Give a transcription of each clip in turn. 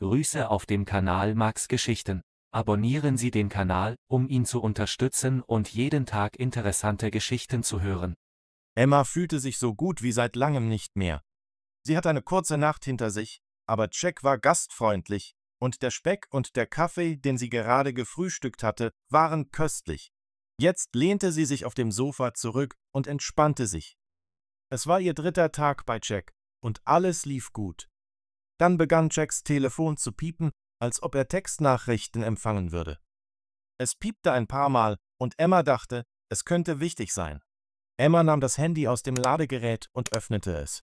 Grüße auf dem Kanal Max Geschichten. Abonnieren Sie den Kanal, um ihn zu unterstützen und jeden Tag interessante Geschichten zu hören. Emma fühlte sich so gut wie seit langem nicht mehr. Sie hat eine kurze Nacht hinter sich, aber Jack war gastfreundlich, und der Speck und der Kaffee, den sie gerade gefrühstückt hatte, waren köstlich. Jetzt lehnte sie sich auf dem Sofa zurück und entspannte sich. Es war ihr dritter Tag bei Jack, und alles lief gut. Dann begann Jacks Telefon zu piepen, als ob er Textnachrichten empfangen würde. Es piepte ein paar Mal, und Emma dachte, es könnte wichtig sein. Emma nahm das Handy aus dem Ladegerät und öffnete es.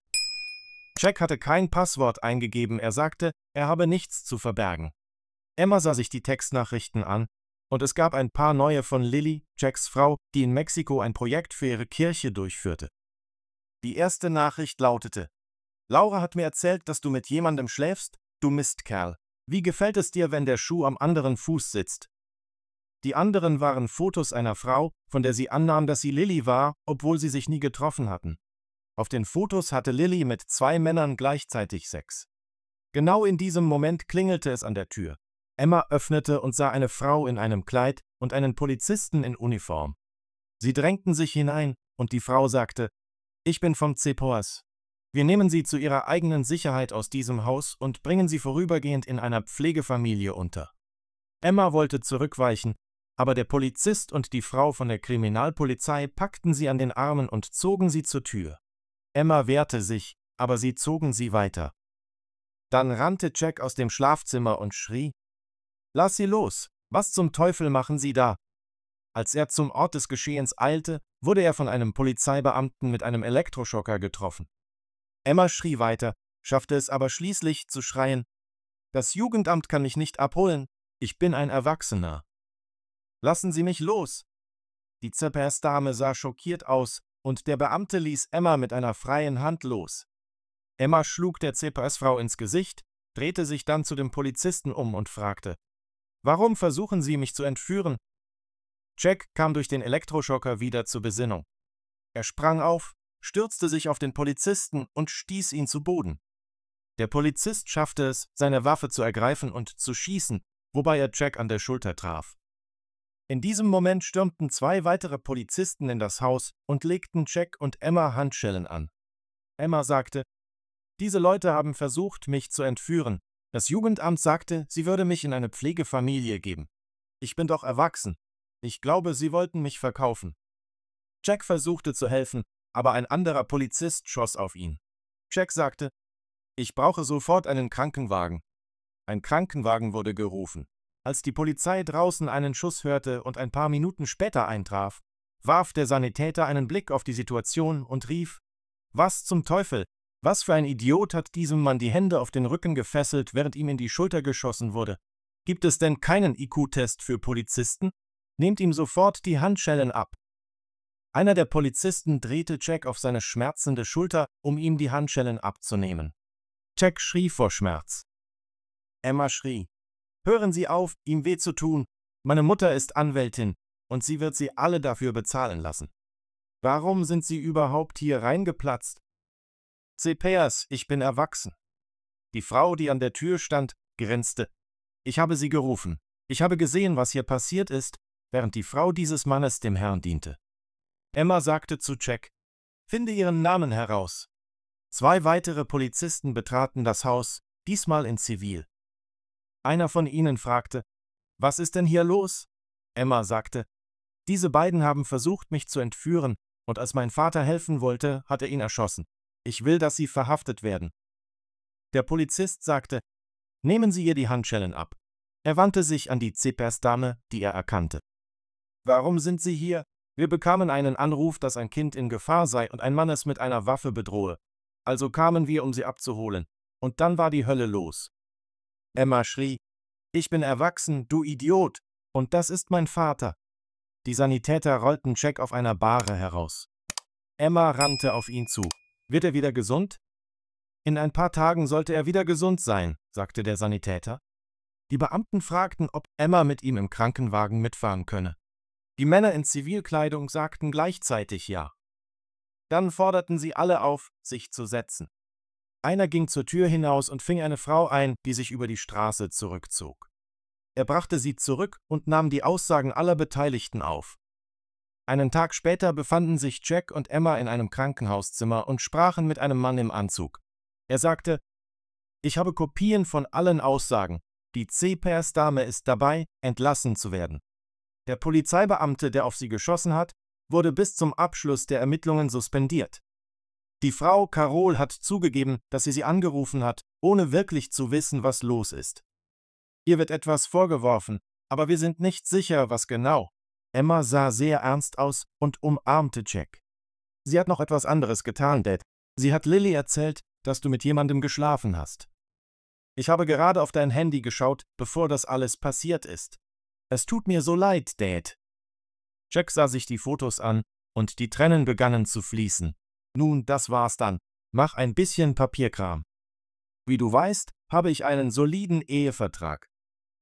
Jack hatte kein Passwort eingegeben, er sagte, er habe nichts zu verbergen. Emma sah sich die Textnachrichten an, und es gab ein paar neue von Lilly, Jacks Frau, die in Mexiko ein Projekt für ihre Kirche durchführte. Die erste Nachricht lautete, Laura hat mir erzählt, dass du mit jemandem schläfst, du Mistkerl. Wie gefällt es dir, wenn der Schuh am anderen Fuß sitzt? Die anderen waren Fotos einer Frau, von der sie annahm, dass sie Lilly war, obwohl sie sich nie getroffen hatten. Auf den Fotos hatte Lilly mit zwei Männern gleichzeitig Sex. Genau in diesem Moment klingelte es an der Tür. Emma öffnete und sah eine Frau in einem Kleid und einen Polizisten in Uniform. Sie drängten sich hinein, und die Frau sagte, ich bin vom CEPOAS. Wir nehmen sie zu ihrer eigenen Sicherheit aus diesem Haus und bringen sie vorübergehend in einer Pflegefamilie unter. Emma wollte zurückweichen, aber der Polizist und die Frau von der Kriminalpolizei packten sie an den Armen und zogen sie zur Tür. Emma wehrte sich, aber sie zogen sie weiter. Dann rannte Jack aus dem Schlafzimmer und schrie, Lass sie los, was zum Teufel machen Sie da? Als er zum Ort des Geschehens eilte, wurde er von einem Polizeibeamten mit einem Elektroschocker getroffen. Emma schrie weiter, schaffte es aber schließlich zu schreien, das Jugendamt kann mich nicht abholen, ich bin ein Erwachsener. Lassen Sie mich los! Die Zeppersdame sah schockiert aus, und der Beamte ließ Emma mit einer freien Hand los. Emma schlug der CPS-Frau ins Gesicht, drehte sich dann zu dem Polizisten um und fragte, Warum versuchen Sie mich zu entführen? Jack kam durch den Elektroschocker wieder zur Besinnung. Er sprang auf, stürzte sich auf den Polizisten und stieß ihn zu Boden. Der Polizist schaffte es, seine Waffe zu ergreifen und zu schießen, wobei er Jack an der Schulter traf. In diesem Moment stürmten zwei weitere Polizisten in das Haus und legten Jack und Emma Handschellen an. Emma sagte, diese Leute haben versucht, mich zu entführen. Das Jugendamt sagte, sie würde mich in eine Pflegefamilie geben. Ich bin doch erwachsen. Ich glaube, sie wollten mich verkaufen. Jack versuchte zu helfen, aber ein anderer Polizist schoss auf ihn. Jack sagte, ich brauche sofort einen Krankenwagen. Ein Krankenwagen wurde gerufen. Als die Polizei draußen einen Schuss hörte und ein paar Minuten später eintraf, warf der Sanitäter einen Blick auf die Situation und rief, was zum Teufel, was für ein Idiot hat diesem Mann die Hände auf den Rücken gefesselt, während ihm in die Schulter geschossen wurde? Gibt es denn keinen IQ-Test für Polizisten? Nehmt ihm sofort die Handschellen ab. Einer der Polizisten drehte Jack auf seine schmerzende Schulter, um ihm die Handschellen abzunehmen. Jack schrie vor Schmerz. Emma schrie. Hören Sie auf, ihm weh zu tun. Meine Mutter ist Anwältin, und sie wird Sie alle dafür bezahlen lassen. Warum sind Sie überhaupt hier reingeplatzt? Cepeas, ich bin erwachsen. Die Frau, die an der Tür stand, grinste. Ich habe sie gerufen. Ich habe gesehen, was hier passiert ist, während die Frau dieses Mannes dem Herrn diente. Emma sagte zu Jack, finde ihren Namen heraus. Zwei weitere Polizisten betraten das Haus, diesmal in Zivil. Einer von ihnen fragte, was ist denn hier los? Emma sagte, diese beiden haben versucht, mich zu entführen, und als mein Vater helfen wollte, hat er ihn erschossen. Ich will, dass sie verhaftet werden. Der Polizist sagte, nehmen Sie ihr die Handschellen ab. Er wandte sich an die Zepers-Dame, die er erkannte. Warum sind Sie hier? Wir bekamen einen Anruf, dass ein Kind in Gefahr sei und ein Mann es mit einer Waffe bedrohe. Also kamen wir, um sie abzuholen. Und dann war die Hölle los. Emma schrie, ich bin erwachsen, du Idiot, und das ist mein Vater. Die Sanitäter rollten Jack auf einer Bahre heraus. Emma rannte auf ihn zu. Wird er wieder gesund? In ein paar Tagen sollte er wieder gesund sein, sagte der Sanitäter. Die Beamten fragten, ob Emma mit ihm im Krankenwagen mitfahren könne. Die Männer in Zivilkleidung sagten gleichzeitig Ja. Dann forderten sie alle auf, sich zu setzen. Einer ging zur Tür hinaus und fing eine Frau ein, die sich über die Straße zurückzog. Er brachte sie zurück und nahm die Aussagen aller Beteiligten auf. Einen Tag später befanden sich Jack und Emma in einem Krankenhauszimmer und sprachen mit einem Mann im Anzug. Er sagte, ich habe Kopien von allen Aussagen. Die C-Pairs-Dame ist dabei, entlassen zu werden. Der Polizeibeamte, der auf sie geschossen hat, wurde bis zum Abschluss der Ermittlungen suspendiert. Die Frau Carol hat zugegeben, dass sie sie angerufen hat, ohne wirklich zu wissen, was los ist. Ihr wird etwas vorgeworfen, aber wir sind nicht sicher, was genau. Emma sah sehr ernst aus und umarmte Jack. Sie hat noch etwas anderes getan, Dad. Sie hat Lilly erzählt, dass du mit jemandem geschlafen hast. Ich habe gerade auf dein Handy geschaut, bevor das alles passiert ist. Es tut mir so leid, Dad. Jack sah sich die Fotos an, und die Tränen begannen zu fließen. Nun, das war's dann. Mach ein bisschen Papierkram. Wie du weißt, habe ich einen soliden Ehevertrag.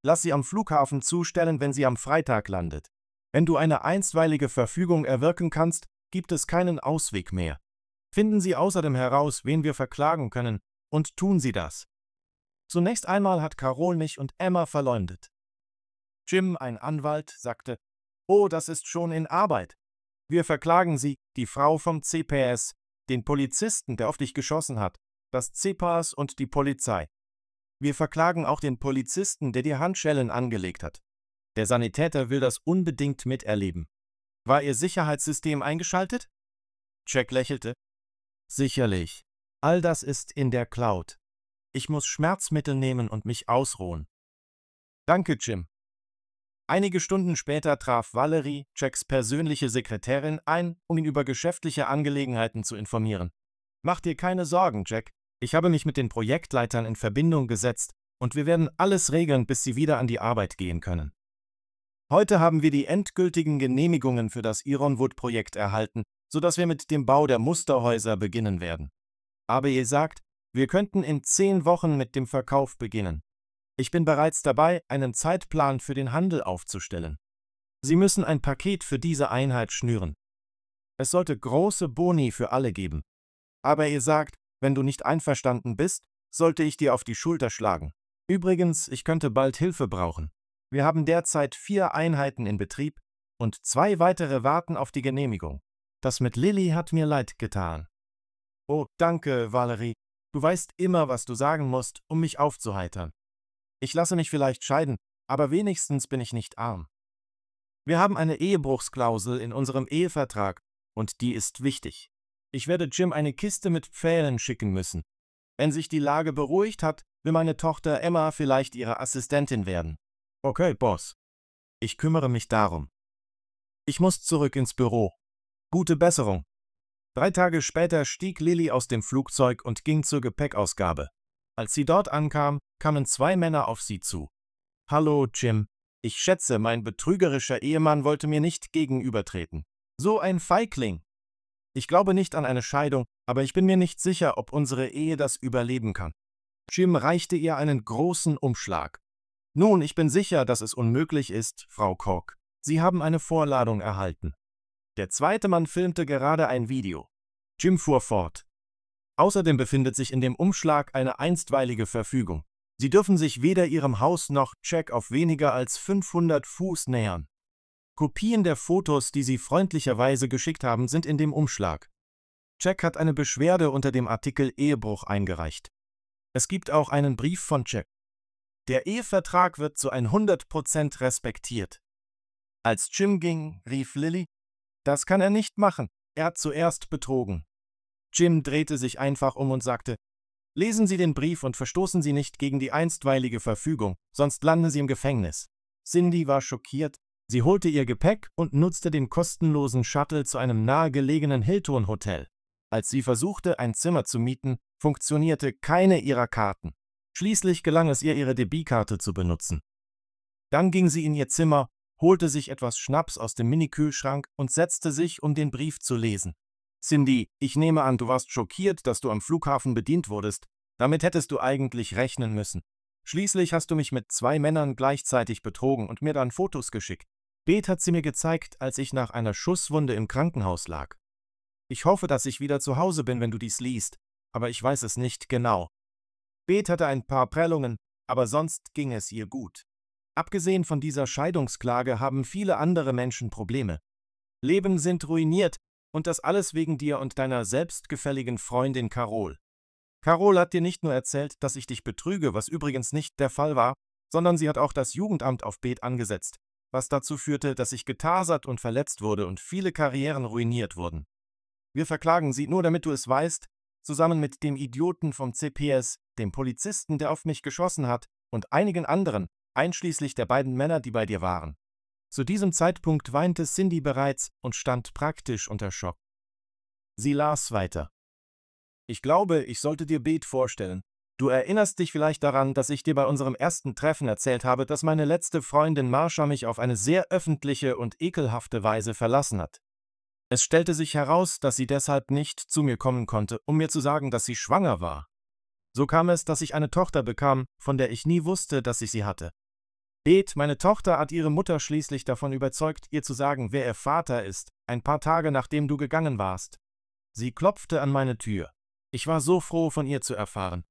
Lass sie am Flughafen zustellen, wenn sie am Freitag landet. Wenn du eine einstweilige Verfügung erwirken kannst, gibt es keinen Ausweg mehr. Finden Sie außerdem heraus, wen wir verklagen können, und tun Sie das. Zunächst einmal hat Carol mich und Emma verleumdet. Jim, ein Anwalt, sagte, Oh, das ist schon in Arbeit. Wir verklagen Sie, die Frau vom CPS, den Polizisten, der auf dich geschossen hat, das CPAS und die Polizei. Wir verklagen auch den Polizisten, der dir Handschellen angelegt hat. Der Sanitäter will das unbedingt miterleben. War Ihr Sicherheitssystem eingeschaltet? Jack lächelte. Sicherlich. All das ist in der Cloud. Ich muss Schmerzmittel nehmen und mich ausruhen. Danke, Jim. Einige Stunden später traf Valerie, Jacks persönliche Sekretärin, ein, um ihn über geschäftliche Angelegenheiten zu informieren. Mach dir keine Sorgen, Jack. Ich habe mich mit den Projektleitern in Verbindung gesetzt und wir werden alles regeln, bis sie wieder an die Arbeit gehen können. Heute haben wir die endgültigen Genehmigungen für das Ironwood-Projekt erhalten, sodass wir mit dem Bau der Musterhäuser beginnen werden. Aber ihr sagt, wir könnten in zehn Wochen mit dem Verkauf beginnen. Ich bin bereits dabei, einen Zeitplan für den Handel aufzustellen. Sie müssen ein Paket für diese Einheit schnüren. Es sollte große Boni für alle geben. Aber ihr sagt, wenn du nicht einverstanden bist, sollte ich dir auf die Schulter schlagen. Übrigens, ich könnte bald Hilfe brauchen. Wir haben derzeit vier Einheiten in Betrieb und zwei weitere warten auf die Genehmigung. Das mit Lilly hat mir leid getan. Oh, danke, Valerie. Du weißt immer, was du sagen musst, um mich aufzuheitern. Ich lasse mich vielleicht scheiden, aber wenigstens bin ich nicht arm. Wir haben eine Ehebruchsklausel in unserem Ehevertrag, und die ist wichtig. Ich werde Jim eine Kiste mit Pfählen schicken müssen. Wenn sich die Lage beruhigt hat, will meine Tochter Emma vielleicht ihre Assistentin werden. Okay, Boss. Ich kümmere mich darum. Ich muss zurück ins Büro. Gute Besserung. Drei Tage später stieg Lilly aus dem Flugzeug und ging zur Gepäckausgabe. Als sie dort ankam, kamen zwei Männer auf sie zu. Hallo, Jim. Ich schätze, mein betrügerischer Ehemann wollte mir nicht gegenübertreten. So ein Feigling. Ich glaube nicht an eine Scheidung, aber ich bin mir nicht sicher, ob unsere Ehe das überleben kann. Jim reichte ihr einen großen Umschlag. Nun, ich bin sicher, dass es unmöglich ist, Frau Kork. Sie haben eine Vorladung erhalten. Der zweite Mann filmte gerade ein Video. Jim fuhr fort. Außerdem befindet sich in dem Umschlag eine einstweilige Verfügung. Sie dürfen sich weder ihrem Haus noch Jack auf weniger als 500 Fuß nähern. Kopien der Fotos, die sie freundlicherweise geschickt haben, sind in dem Umschlag. Jack hat eine Beschwerde unter dem Artikel Ehebruch eingereicht. Es gibt auch einen Brief von Jack. Der Ehevertrag wird zu 100% respektiert. Als Jim ging, rief Lilly, das kann er nicht machen, er hat zuerst betrogen. Jim drehte sich einfach um und sagte, Lesen Sie den Brief und verstoßen Sie nicht gegen die einstweilige Verfügung, sonst landen Sie im Gefängnis. Cindy war schockiert, sie holte ihr Gepäck und nutzte den kostenlosen Shuttle zu einem nahegelegenen Hilton-Hotel. Als sie versuchte, ein Zimmer zu mieten, funktionierte keine ihrer Karten. Schließlich gelang es ihr, ihre Debitkarte zu benutzen. Dann ging sie in ihr Zimmer, holte sich etwas Schnaps aus dem Minikühlschrank und setzte sich, um den Brief zu lesen. Cindy, ich nehme an, du warst schockiert, dass du am Flughafen bedient wurdest. Damit hättest du eigentlich rechnen müssen. Schließlich hast du mich mit zwei Männern gleichzeitig betrogen und mir dann Fotos geschickt. Beth hat sie mir gezeigt, als ich nach einer Schusswunde im Krankenhaus lag. Ich hoffe, dass ich wieder zu Hause bin, wenn du dies liest, aber ich weiß es nicht genau. Beth hatte ein paar Prellungen, aber sonst ging es ihr gut. Abgesehen von dieser Scheidungsklage haben viele andere Menschen Probleme. Leben sind ruiniert, und das alles wegen dir und deiner selbstgefälligen Freundin Carol. Carol hat dir nicht nur erzählt, dass ich dich betrüge, was übrigens nicht der Fall war, sondern sie hat auch das Jugendamt auf Beet angesetzt, was dazu führte, dass ich getasert und verletzt wurde und viele Karrieren ruiniert wurden. Wir verklagen sie, nur damit du es weißt, zusammen mit dem Idioten vom CPS, dem Polizisten, der auf mich geschossen hat, und einigen anderen, einschließlich der beiden Männer, die bei dir waren. Zu diesem Zeitpunkt weinte Cindy bereits und stand praktisch unter Schock. Sie las weiter. Ich glaube, ich sollte dir Beth vorstellen. Du erinnerst dich vielleicht daran, dass ich dir bei unserem ersten Treffen erzählt habe, dass meine letzte Freundin Marsha mich auf eine sehr öffentliche und ekelhafte Weise verlassen hat. Es stellte sich heraus, dass sie deshalb nicht zu mir kommen konnte, um mir zu sagen, dass sie schwanger war. So kam es, dass ich eine Tochter bekam, von der ich nie wusste, dass ich sie hatte. Beth, meine Tochter hat ihre Mutter schließlich davon überzeugt, ihr zu sagen, wer ihr Vater ist, ein paar Tage nachdem du gegangen warst. Sie klopfte an meine Tür. Ich war so froh, von ihr zu erfahren.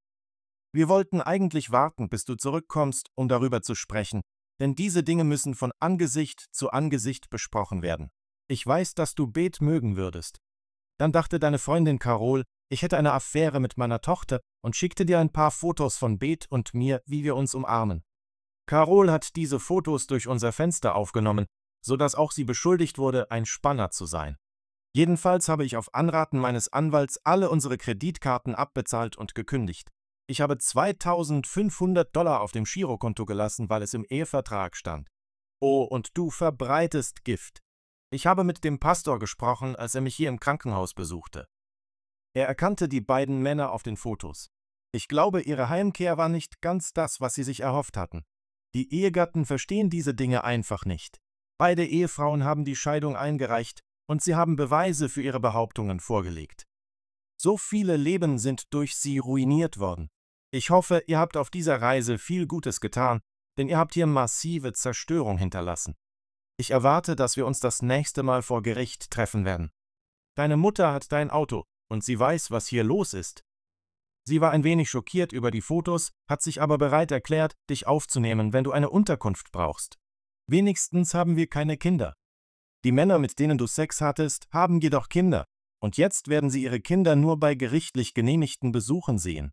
Wir wollten eigentlich warten, bis du zurückkommst, um darüber zu sprechen, denn diese Dinge müssen von Angesicht zu Angesicht besprochen werden. Ich weiß, dass du Beth mögen würdest. Dann dachte deine Freundin Carol, ich hätte eine Affäre mit meiner Tochter und schickte dir ein paar Fotos von Beth und mir, wie wir uns umarmen. Carol hat diese Fotos durch unser Fenster aufgenommen, sodass auch sie beschuldigt wurde, ein Spanner zu sein. Jedenfalls habe ich auf Anraten meines Anwalts alle unsere Kreditkarten abbezahlt und gekündigt. Ich habe 2500 Dollar auf dem Girokonto gelassen, weil es im Ehevertrag stand. Oh, und du verbreitest Gift. Ich habe mit dem Pastor gesprochen, als er mich hier im Krankenhaus besuchte. Er erkannte die beiden Männer auf den Fotos. Ich glaube, ihre Heimkehr war nicht ganz das, was sie sich erhofft hatten. Die Ehegatten verstehen diese Dinge einfach nicht. Beide Ehefrauen haben die Scheidung eingereicht und sie haben Beweise für ihre Behauptungen vorgelegt. So viele Leben sind durch sie ruiniert worden. Ich hoffe, ihr habt auf dieser Reise viel Gutes getan, denn ihr habt hier massive Zerstörung hinterlassen. Ich erwarte, dass wir uns das nächste Mal vor Gericht treffen werden. Deine Mutter hat dein Auto, und sie weiß, was hier los ist. Sie war ein wenig schockiert über die Fotos, hat sich aber bereit erklärt, dich aufzunehmen, wenn du eine Unterkunft brauchst. Wenigstens haben wir keine Kinder. Die Männer, mit denen du Sex hattest, haben jedoch Kinder, und jetzt werden sie ihre Kinder nur bei gerichtlich genehmigten Besuchen sehen.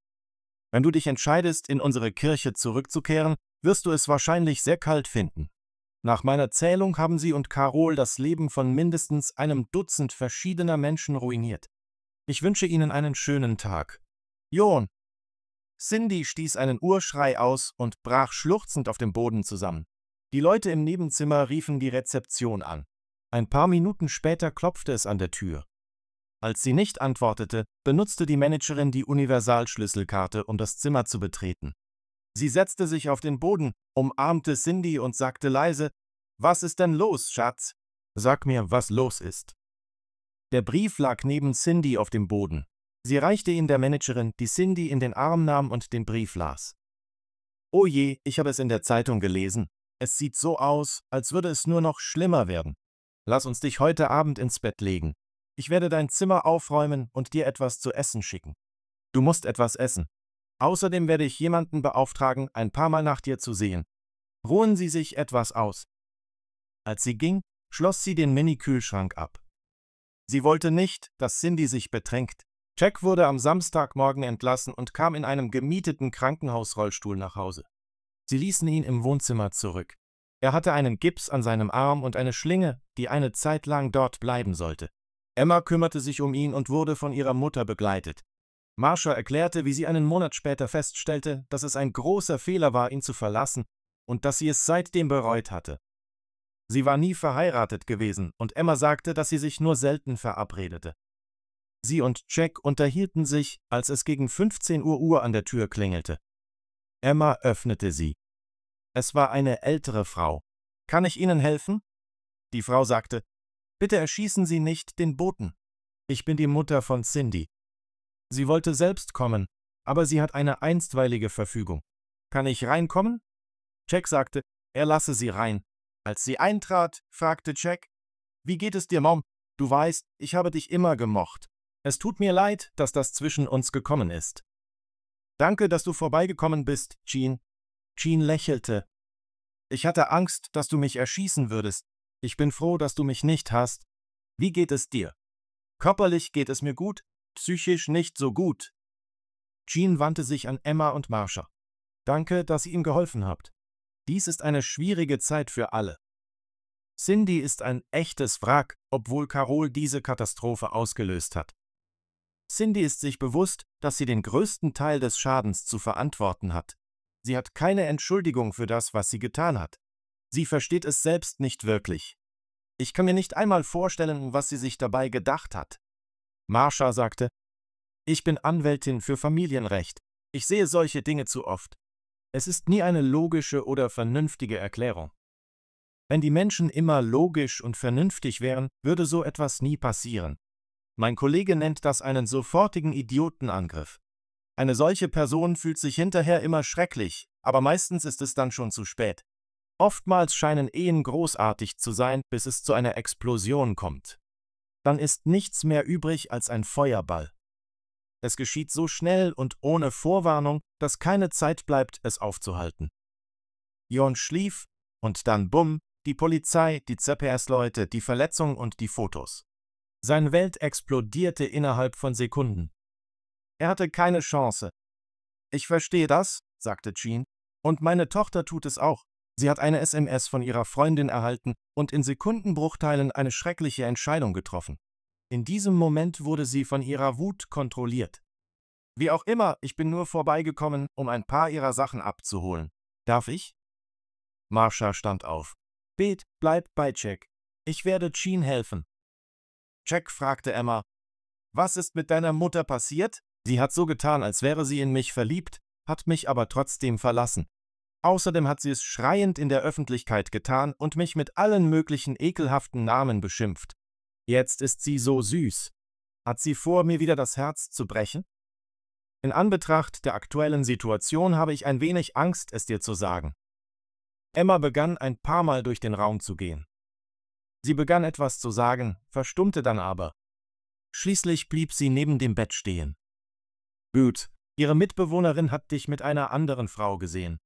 Wenn du dich entscheidest, in unsere Kirche zurückzukehren, wirst du es wahrscheinlich sehr kalt finden. Nach meiner Zählung haben sie und Carol das Leben von mindestens einem Dutzend verschiedener Menschen ruiniert. Ich wünsche Ihnen einen schönen Tag. John! Cindy stieß einen Urschrei aus und brach schluchzend auf dem Boden zusammen. Die Leute im Nebenzimmer riefen die Rezeption an. Ein paar Minuten später klopfte es an der Tür. Als sie nicht antwortete, benutzte die Managerin die Universalschlüsselkarte, um das Zimmer zu betreten. Sie setzte sich auf den Boden, umarmte Cindy und sagte leise, Was ist denn los, Schatz? Sag mir, was los ist. Der Brief lag neben Cindy auf dem Boden. Sie reichte ihn der Managerin, die Cindy in den Arm nahm und den Brief las. Oh je, ich habe es in der Zeitung gelesen. Es sieht so aus, als würde es nur noch schlimmer werden. Lass uns dich heute Abend ins Bett legen. Ich werde dein Zimmer aufräumen und dir etwas zu essen schicken. Du musst etwas essen. Außerdem werde ich jemanden beauftragen, ein paar Mal nach dir zu sehen. Ruhen Sie sich etwas aus. Als sie ging, schloss sie den Mini-Kühlschrank ab. Sie wollte nicht, dass Cindy sich betränkt. Jack wurde am Samstagmorgen entlassen und kam in einem gemieteten Krankenhausrollstuhl nach Hause. Sie ließen ihn im Wohnzimmer zurück. Er hatte einen Gips an seinem Arm und eine Schlinge, die eine Zeit lang dort bleiben sollte. Emma kümmerte sich um ihn und wurde von ihrer Mutter begleitet. Marsha erklärte, wie sie einen Monat später feststellte, dass es ein großer Fehler war, ihn zu verlassen und dass sie es seitdem bereut hatte. Sie war nie verheiratet gewesen und Emma sagte, dass sie sich nur selten verabredete. Sie und Jack unterhielten sich, als es gegen 15 Uhr Uhr an der Tür klingelte. Emma öffnete sie. Es war eine ältere Frau. Kann ich Ihnen helfen? Die Frau sagte, Bitte erschießen Sie nicht den Boten. Ich bin die Mutter von Cindy. Sie wollte selbst kommen, aber sie hat eine einstweilige Verfügung. Kann ich reinkommen? Jack sagte, er lasse sie rein. Als sie eintrat, fragte Jack, Wie geht es dir, Mom? Du weißt, ich habe dich immer gemocht. Es tut mir leid, dass das zwischen uns gekommen ist. Danke, dass du vorbeigekommen bist, Jean. Jean lächelte. Ich hatte Angst, dass du mich erschießen würdest. Ich bin froh, dass du mich nicht hast. Wie geht es dir? Körperlich geht es mir gut, psychisch nicht so gut. Jean wandte sich an Emma und Marsha. Danke, dass ihr ihm geholfen habt. Dies ist eine schwierige Zeit für alle. Cindy ist ein echtes Wrack, obwohl Carol diese Katastrophe ausgelöst hat. Cindy ist sich bewusst, dass sie den größten Teil des Schadens zu verantworten hat. Sie hat keine Entschuldigung für das, was sie getan hat. Sie versteht es selbst nicht wirklich. Ich kann mir nicht einmal vorstellen, was sie sich dabei gedacht hat. Marsha sagte, ich bin Anwältin für Familienrecht. Ich sehe solche Dinge zu oft. Es ist nie eine logische oder vernünftige Erklärung. Wenn die Menschen immer logisch und vernünftig wären, würde so etwas nie passieren. Mein Kollege nennt das einen sofortigen Idiotenangriff. Eine solche Person fühlt sich hinterher immer schrecklich, aber meistens ist es dann schon zu spät. Oftmals scheinen Ehen großartig zu sein, bis es zu einer Explosion kommt. Dann ist nichts mehr übrig als ein Feuerball. Es geschieht so schnell und ohne Vorwarnung, dass keine Zeit bleibt, es aufzuhalten. Jon schlief, und dann bumm, die Polizei, die ZPS-Leute, die Verletzung und die Fotos. Sein Welt explodierte innerhalb von Sekunden. Er hatte keine Chance. Ich verstehe das, sagte Jean, und meine Tochter tut es auch. Sie hat eine SMS von ihrer Freundin erhalten und in Sekundenbruchteilen eine schreckliche Entscheidung getroffen. In diesem Moment wurde sie von ihrer Wut kontrolliert. Wie auch immer, ich bin nur vorbeigekommen, um ein paar ihrer Sachen abzuholen. Darf ich? Marsha stand auf. Bet, bleib bei Jack. Ich werde Jean helfen. Jack fragte Emma, was ist mit deiner Mutter passiert? Sie hat so getan, als wäre sie in mich verliebt, hat mich aber trotzdem verlassen. Außerdem hat sie es schreiend in der Öffentlichkeit getan und mich mit allen möglichen ekelhaften Namen beschimpft. Jetzt ist sie so süß. Hat sie vor, mir wieder das Herz zu brechen? In Anbetracht der aktuellen Situation habe ich ein wenig Angst, es dir zu sagen. Emma begann ein paar Mal durch den Raum zu gehen. Sie begann etwas zu sagen, verstummte dann aber. Schließlich blieb sie neben dem Bett stehen. Gut, ihre Mitbewohnerin hat dich mit einer anderen Frau gesehen.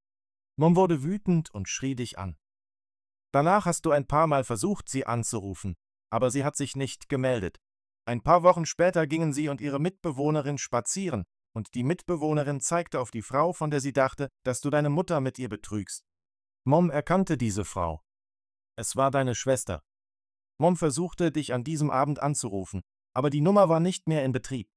Mom wurde wütend und schrie dich an. Danach hast du ein paar Mal versucht, sie anzurufen, aber sie hat sich nicht gemeldet. Ein paar Wochen später gingen sie und ihre Mitbewohnerin spazieren, und die Mitbewohnerin zeigte auf die Frau, von der sie dachte, dass du deine Mutter mit ihr betrügst. Mom erkannte diese Frau. Es war deine Schwester. Mom versuchte, dich an diesem Abend anzurufen, aber die Nummer war nicht mehr in Betrieb.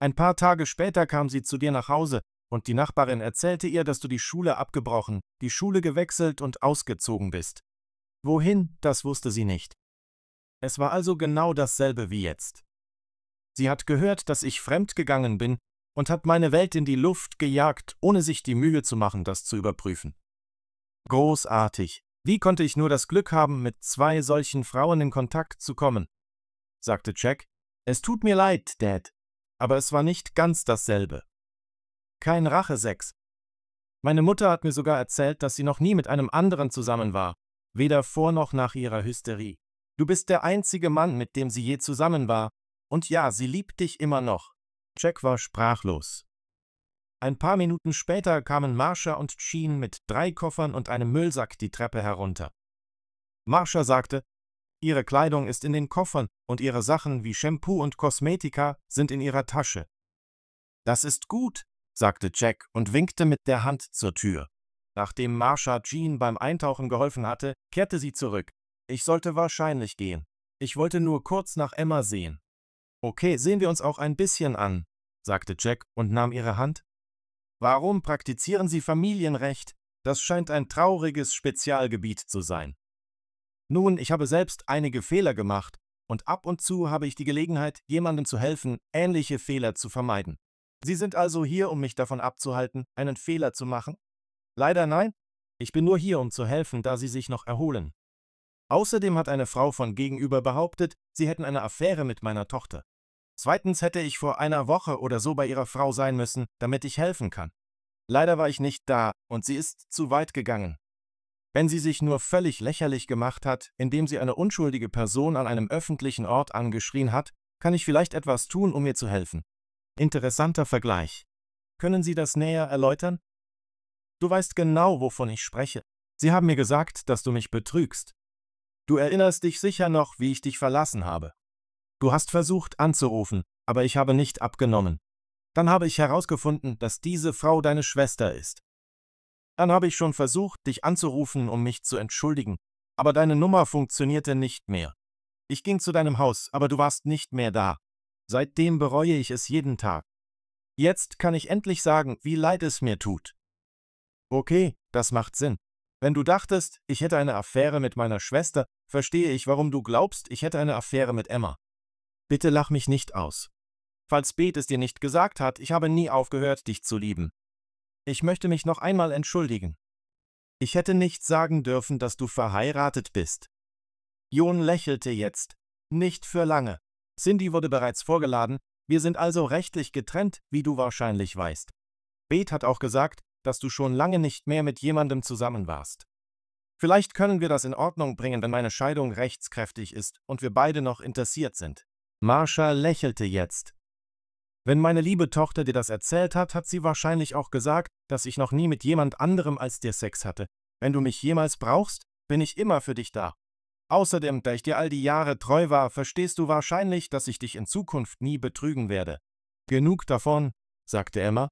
Ein paar Tage später kam sie zu dir nach Hause, und die Nachbarin erzählte ihr, dass du die Schule abgebrochen, die Schule gewechselt und ausgezogen bist. Wohin, das wusste sie nicht. Es war also genau dasselbe wie jetzt. Sie hat gehört, dass ich fremdgegangen bin und hat meine Welt in die Luft gejagt, ohne sich die Mühe zu machen, das zu überprüfen. Großartig, wie konnte ich nur das Glück haben, mit zwei solchen Frauen in Kontakt zu kommen? sagte Jack. Es tut mir leid, Dad, aber es war nicht ganz dasselbe. Kein Rachesex. Meine Mutter hat mir sogar erzählt, dass sie noch nie mit einem anderen zusammen war, weder vor noch nach ihrer Hysterie. Du bist der einzige Mann, mit dem sie je zusammen war, und ja, sie liebt dich immer noch. Jack war sprachlos. Ein paar Minuten später kamen Marsha und Jean mit drei Koffern und einem Müllsack die Treppe herunter. Marsha sagte, Ihre Kleidung ist in den Koffern und Ihre Sachen wie Shampoo und Kosmetika sind in Ihrer Tasche. Das ist gut, sagte Jack und winkte mit der Hand zur Tür. Nachdem Marsha Jean beim Eintauchen geholfen hatte, kehrte sie zurück. Ich sollte wahrscheinlich gehen. Ich wollte nur kurz nach Emma sehen. Okay, sehen wir uns auch ein bisschen an, sagte Jack und nahm ihre Hand Warum praktizieren Sie Familienrecht? Das scheint ein trauriges Spezialgebiet zu sein. Nun, ich habe selbst einige Fehler gemacht, und ab und zu habe ich die Gelegenheit, jemandem zu helfen, ähnliche Fehler zu vermeiden. Sie sind also hier, um mich davon abzuhalten, einen Fehler zu machen? Leider nein, ich bin nur hier, um zu helfen, da Sie sich noch erholen. Außerdem hat eine Frau von gegenüber behauptet, sie hätten eine Affäre mit meiner Tochter. Zweitens hätte ich vor einer Woche oder so bei ihrer Frau sein müssen, damit ich helfen kann. Leider war ich nicht da, und sie ist zu weit gegangen. Wenn sie sich nur völlig lächerlich gemacht hat, indem sie eine unschuldige Person an einem öffentlichen Ort angeschrien hat, kann ich vielleicht etwas tun, um ihr zu helfen. Interessanter Vergleich. Können Sie das näher erläutern? Du weißt genau, wovon ich spreche. Sie haben mir gesagt, dass du mich betrügst. Du erinnerst dich sicher noch, wie ich dich verlassen habe. Du hast versucht anzurufen, aber ich habe nicht abgenommen. Dann habe ich herausgefunden, dass diese Frau deine Schwester ist. Dann habe ich schon versucht, dich anzurufen, um mich zu entschuldigen, aber deine Nummer funktionierte nicht mehr. Ich ging zu deinem Haus, aber du warst nicht mehr da. Seitdem bereue ich es jeden Tag. Jetzt kann ich endlich sagen, wie leid es mir tut. Okay, das macht Sinn. Wenn du dachtest, ich hätte eine Affäre mit meiner Schwester, verstehe ich, warum du glaubst, ich hätte eine Affäre mit Emma. Bitte lach mich nicht aus. Falls Beth es dir nicht gesagt hat, ich habe nie aufgehört, dich zu lieben. Ich möchte mich noch einmal entschuldigen. Ich hätte nicht sagen dürfen, dass du verheiratet bist. Jon lächelte jetzt. Nicht für lange. Cindy wurde bereits vorgeladen, wir sind also rechtlich getrennt, wie du wahrscheinlich weißt. Beth hat auch gesagt, dass du schon lange nicht mehr mit jemandem zusammen warst. Vielleicht können wir das in Ordnung bringen, wenn meine Scheidung rechtskräftig ist und wir beide noch interessiert sind. Marsha lächelte jetzt. Wenn meine liebe Tochter dir das erzählt hat, hat sie wahrscheinlich auch gesagt, dass ich noch nie mit jemand anderem als dir Sex hatte. Wenn du mich jemals brauchst, bin ich immer für dich da. Außerdem, da ich dir all die Jahre treu war, verstehst du wahrscheinlich, dass ich dich in Zukunft nie betrügen werde. Genug davon, sagte Emma.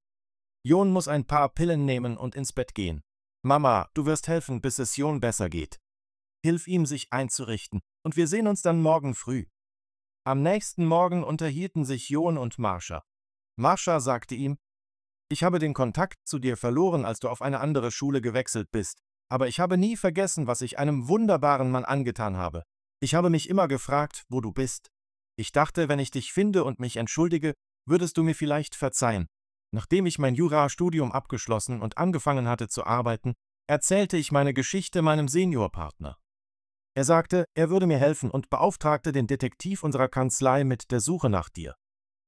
Jon muss ein paar Pillen nehmen und ins Bett gehen. Mama, du wirst helfen, bis es Jon besser geht. Hilf ihm, sich einzurichten, und wir sehen uns dann morgen früh. Am nächsten Morgen unterhielten sich Jon und Marsha. Marsha sagte ihm, ich habe den Kontakt zu dir verloren, als du auf eine andere Schule gewechselt bist, aber ich habe nie vergessen, was ich einem wunderbaren Mann angetan habe. Ich habe mich immer gefragt, wo du bist. Ich dachte, wenn ich dich finde und mich entschuldige, würdest du mir vielleicht verzeihen. Nachdem ich mein Jurastudium abgeschlossen und angefangen hatte zu arbeiten, erzählte ich meine Geschichte meinem Seniorpartner. Er sagte, er würde mir helfen und beauftragte den Detektiv unserer Kanzlei mit der Suche nach dir.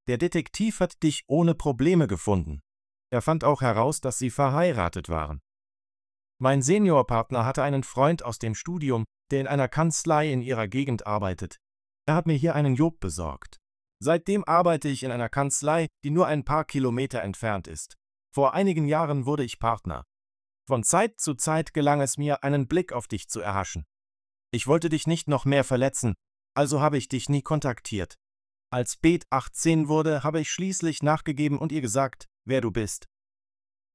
Der Detektiv hat dich ohne Probleme gefunden. Er fand auch heraus, dass sie verheiratet waren. Mein Seniorpartner hatte einen Freund aus dem Studium, der in einer Kanzlei in ihrer Gegend arbeitet. Er hat mir hier einen Job besorgt. Seitdem arbeite ich in einer Kanzlei, die nur ein paar Kilometer entfernt ist. Vor einigen Jahren wurde ich Partner. Von Zeit zu Zeit gelang es mir, einen Blick auf dich zu erhaschen. Ich wollte dich nicht noch mehr verletzen, also habe ich dich nie kontaktiert. Als Bet 18 wurde, habe ich schließlich nachgegeben und ihr gesagt, wer du bist.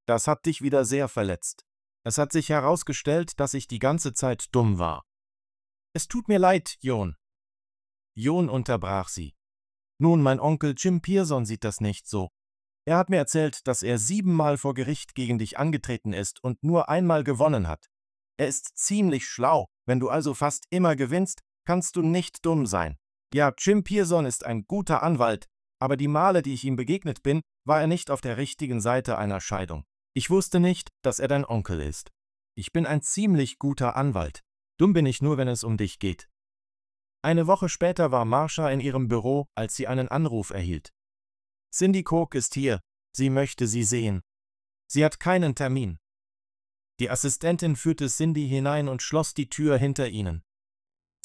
Das hat dich wieder sehr verletzt. Es hat sich herausgestellt, dass ich die ganze Zeit dumm war. Es tut mir leid, John. John unterbrach sie. Nun, mein Onkel Jim Pearson sieht das nicht so. Er hat mir erzählt, dass er siebenmal vor Gericht gegen dich angetreten ist und nur einmal gewonnen hat. Er ist ziemlich schlau, wenn du also fast immer gewinnst, kannst du nicht dumm sein. Ja, Jim Pearson ist ein guter Anwalt, aber die Male, die ich ihm begegnet bin, war er nicht auf der richtigen Seite einer Scheidung. Ich wusste nicht, dass er dein Onkel ist. Ich bin ein ziemlich guter Anwalt. Dumm bin ich nur, wenn es um dich geht. Eine Woche später war Marsha in ihrem Büro, als sie einen Anruf erhielt. Cindy Cook ist hier, sie möchte sie sehen. Sie hat keinen Termin. Die Assistentin führte Cindy hinein und schloss die Tür hinter ihnen.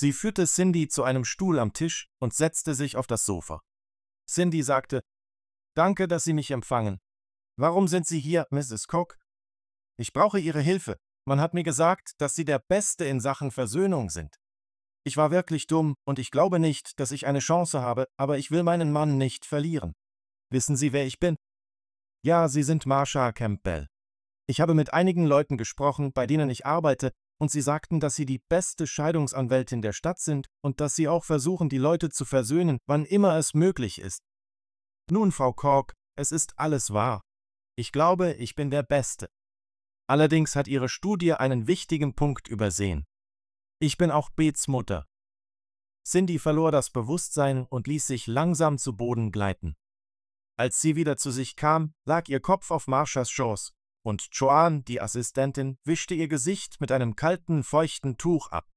Sie führte Cindy zu einem Stuhl am Tisch und setzte sich auf das Sofa. Cindy sagte, Danke, dass Sie mich empfangen. Warum sind Sie hier, Mrs. Cook? Ich brauche Ihre Hilfe. Man hat mir gesagt, dass Sie der Beste in Sachen Versöhnung sind. Ich war wirklich dumm und ich glaube nicht, dass ich eine Chance habe, aber ich will meinen Mann nicht verlieren. Wissen Sie, wer ich bin? Ja, Sie sind Marsha Campbell. Ich habe mit einigen Leuten gesprochen, bei denen ich arbeite, und sie sagten, dass sie die beste Scheidungsanwältin der Stadt sind und dass sie auch versuchen, die Leute zu versöhnen, wann immer es möglich ist. Nun, Frau Kork, es ist alles wahr. Ich glaube, ich bin der Beste. Allerdings hat Ihre Studie einen wichtigen Punkt übersehen. Ich bin auch Bets Mutter. Cindy verlor das Bewusstsein und ließ sich langsam zu Boden gleiten. Als sie wieder zu sich kam, lag ihr Kopf auf Marshas Schoß, und Joan, die Assistentin, wischte ihr Gesicht mit einem kalten, feuchten Tuch ab.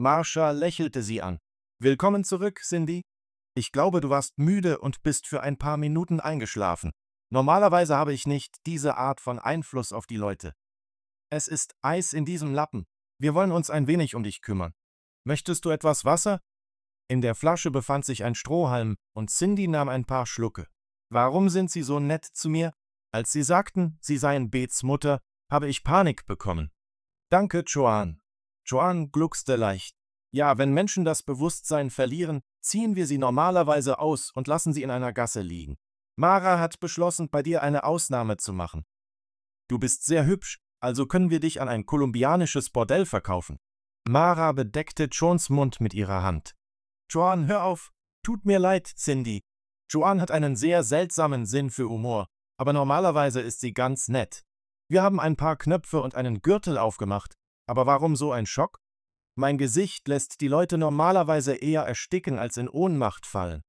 Marsha lächelte sie an. Willkommen zurück, Cindy. Ich glaube, du warst müde und bist für ein paar Minuten eingeschlafen. Normalerweise habe ich nicht diese Art von Einfluss auf die Leute. Es ist Eis in diesem Lappen. Wir wollen uns ein wenig um dich kümmern. Möchtest du etwas Wasser? In der Flasche befand sich ein Strohhalm, und Cindy nahm ein paar Schlucke. Warum sind Sie so nett zu mir? Als sie sagten, sie seien Bets Mutter, habe ich Panik bekommen. Danke, Joan. Joan gluckste leicht. Ja, wenn Menschen das Bewusstsein verlieren, ziehen wir sie normalerweise aus und lassen sie in einer Gasse liegen. Mara hat beschlossen, bei dir eine Ausnahme zu machen. Du bist sehr hübsch, also können wir dich an ein kolumbianisches Bordell verkaufen. Mara bedeckte Joans Mund mit ihrer Hand. Joan, hör auf. Tut mir leid, Cindy. Joan hat einen sehr seltsamen Sinn für Humor aber normalerweise ist sie ganz nett. Wir haben ein paar Knöpfe und einen Gürtel aufgemacht, aber warum so ein Schock? Mein Gesicht lässt die Leute normalerweise eher ersticken als in Ohnmacht fallen.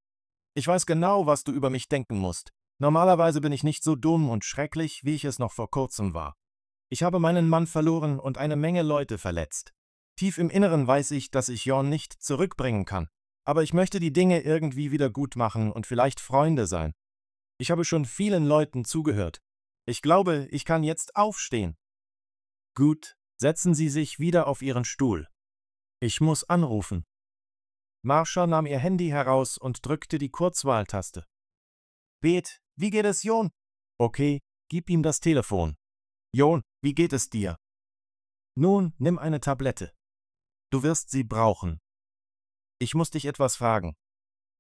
Ich weiß genau, was du über mich denken musst. Normalerweise bin ich nicht so dumm und schrecklich, wie ich es noch vor kurzem war. Ich habe meinen Mann verloren und eine Menge Leute verletzt. Tief im Inneren weiß ich, dass ich Jorn nicht zurückbringen kann, aber ich möchte die Dinge irgendwie wieder gut machen und vielleicht Freunde sein. Ich habe schon vielen Leuten zugehört. Ich glaube, ich kann jetzt aufstehen. Gut, setzen Sie sich wieder auf Ihren Stuhl. Ich muss anrufen. Marsha nahm ihr Handy heraus und drückte die Kurzwahltaste. Bet, wie geht es John? Okay, gib ihm das Telefon. John, wie geht es dir? Nun, nimm eine Tablette. Du wirst sie brauchen. Ich muss dich etwas fragen.